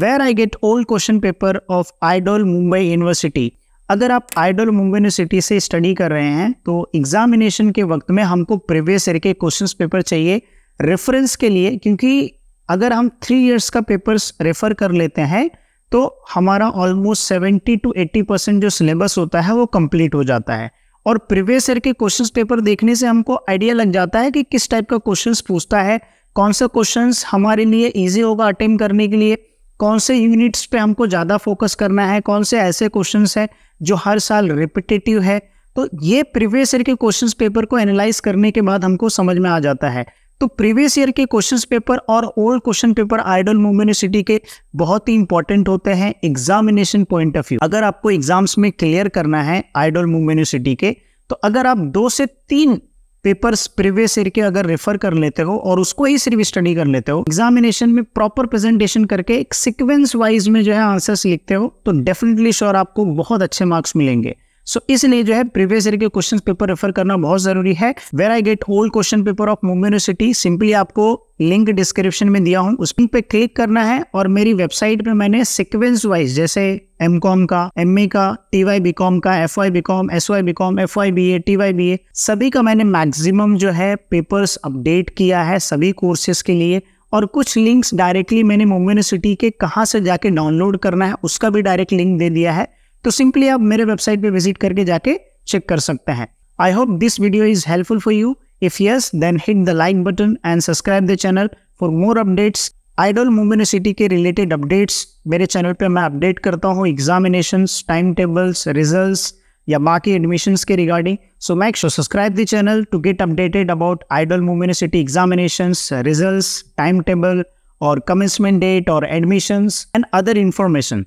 where I get old question paper of IDOL Mumbai university अगर आप IDOL Mumbai university से study कर रहे हैं तो एग्जामिनेशन के वक्त में हमको प्रीवियस ईयर के क्वेश्चन पेपर चाहिए रेफरेंस के लिए क्योंकि अगर हम थ्री ईयर्स का पेपर्स रेफर कर लेते हैं तो हमारा almost seventy two eighty percent जो सिलेबस होता है वो कंप्लीट हो जाता है और प्रीवियस ईयर के क्वेश्चंस पेपर देखने से हमको आइडिया लग जाता है कि किस टाइप का क्वेश्चंस पूछता है कौन सा क्वेश्चंस हमारे लिए ईजी होगा अटेम्प करने के लिए कौन से यूनिट्स पे हमको ज़्यादा फोकस करना है कौन से ऐसे क्वेश्चन हैं जो हर साल रिपीटेटिव है तो ये प्रीवियस ईयर के क्वेश्चन पेपर को एनालाइज करने के बाद हमको समझ में आ जाता है तो प्रीवियस ईयर के क्वेश्चंस पेपर और old question paper IDOL university के बहुत ही इंपॉर्टेंट होते हैं एग्जामिनेशन पॉइंट ऑफ व्यू अगर आपको एग्जाम्स में क्लियर करना है आइडल यूनिवर्सिटी के तो अगर आप दो से तीन पेपर्स प्रीवियस ईयर के अगर रेफर कर लेते हो और उसको ही सिर्फ स्टडी कर लेते हो एग्जामिनेशन में प्रॉपर प्रेजेंटेशन करके एक सिक्वेंस वाइज में जो है आंसर्स लिखते हो तो डेफिनेटली श्योर आपको बहुत अच्छे मार्क्स मिलेंगे सो so, इसलिए जो है प्रीवियस ईयर के क्वेश्चन पेपर रेफर करना बहुत जरूरी है where I get old question paper of Mumbai university simply आपको लिंक डिस्क्रिप्शन में दिया हूं उस लिंक पे क्लिक करना है और मेरी वेबसाइट पे मैंने सिक्वेंस वाइज जैसे एम कॉम का एम ए का टी वाई बी कॉम का F Y B com S Y B com F Y B A T Y B A सभी का मैंने मैक्सिमम जो है पेपर्स अपडेट किया है सभी कोर्सेज के लिए और कुछ लिंक्स डायरेक्टली मैंने मुंबई यूनिवर्सिटी के कहाँ से जाके डाउनलोड करना है उसका भी डायरेक्ट लिंक दे दिया है तो सिंपली आप मेरे वेबसाइट पे विजिट करके जाके चेक कर सकते हैं I hope this video is helpful for you if yes then hit the like button and subscribe the channel for more updates IDOL मोबिनिसिटी के रिलेटेड अपडेट्स मेरे चैनल पर मैं अपडेट करता हूँ एग्जामिनेशन टाइम टेबल्स रिजल्ट या बाकी admissions के regarding so make sure subscribe the channel to get updated about IDOL मोबिनिसिटी एग्जामिनेशन रिजल्ट टाइम टेबल और कमेंसमेंट डेट और एडमिशन्स एंड अदर इन्फॉर्मेशन